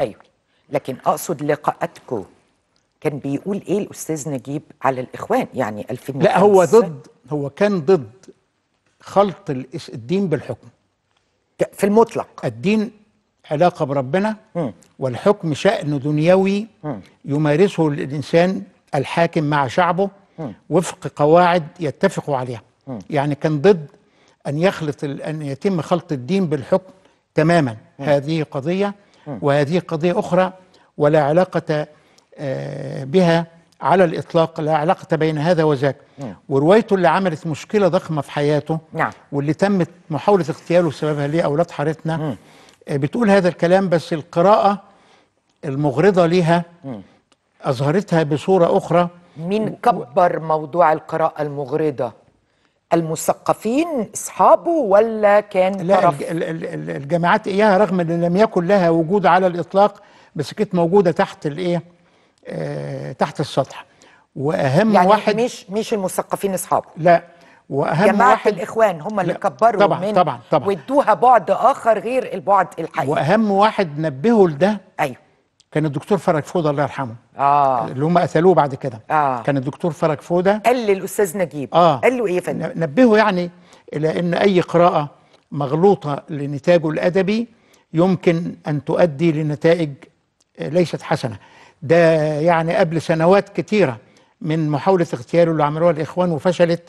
ايوه لكن اقصد لقاءاتكم كان بيقول ايه الاستاذ نجيب على الاخوان يعني 2000 لا هو ضد هو كان ضد خلط الدين بالحكم في المطلق الدين علاقه بربنا م. والحكم شان دنيوي م. يمارسه الانسان الحاكم مع شعبه م. وفق قواعد يتفقوا عليها م. يعني كان ضد ان يخلط ان يتم خلط الدين بالحكم تماما م. هذه قضيه وهذه قضية أخرى ولا علاقة آه، بها على الإطلاق لا علاقة بين هذا وذاك وروايته اللي عملت مشكلة ضخمة في حياته نعم. واللي تمت محاولة اغتياله بسببها ليه أولاد حارتنا آه، بتقول هذا الكلام بس القراءة المغرضة ليها أظهرتها بصورة أخرى مين كبر موضوع القراءة المغرضة المثقفين اصحابه ولا كان لا طرف الجامعات اياها رغم ان لم يكن لها وجود على الاطلاق بس كانت موجوده تحت الايه آه تحت السطح واهم يعني واحد مش مش المثقفين اصحابه لا واهم جماعه واحد الاخوان هم اللي كبروا طبعا من طبعا طبعا وادوها بعد اخر غير البعد الحقيقي واهم واحد نبهه لده ايوه كان الدكتور فرج فوده الله يرحمه اه اللي هم قتلوه بعد كده آه. كان الدكتور فرج فوده قال للاستاذ نجيب آه. قال له ايه يا فندم نبهه يعني الى ان اي قراءه مغلوطه لنتاجه الادبي يمكن ان تؤدي لنتائج ليست حسنه ده يعني قبل سنوات كثيره من محاوله اغتياله اللي عملوها الاخوان وفشلت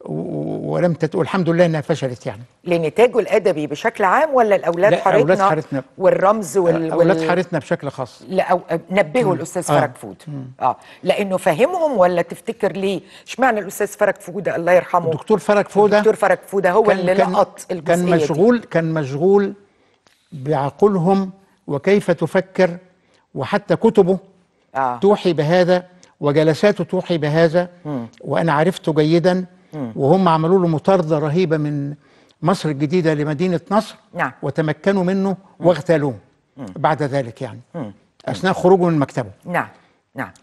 و ولم تقول الحمد لله انها فشلت يعني لنتاجه الادبي بشكل عام ولا الاولاد حارتنا أولاد حارتنا والرمز وال اولاد حارتنا بشكل خاص لا أو... نبهوا الاستاذ آه. فرج فود اه لانه فهمهم ولا تفتكر ليه اشمعنى الاستاذ فرج فود الله يرحمه دكتور فرج فوده دكتور فرج فوده هو كان اللي كان لقط كان مشغول دي. كان مشغول بعقولهم وكيف تفكر وحتى كتبه آه. توحي بهذا وجلساته توحي بهذا مم. وانا عرفته جيدا وهم عملوا له مطارده رهيبه من مصر الجديده لمدينه نصر نعم. وتمكنوا منه واغتالوه بعد ذلك يعني اثناء خروجه من مكتبه نعم نعم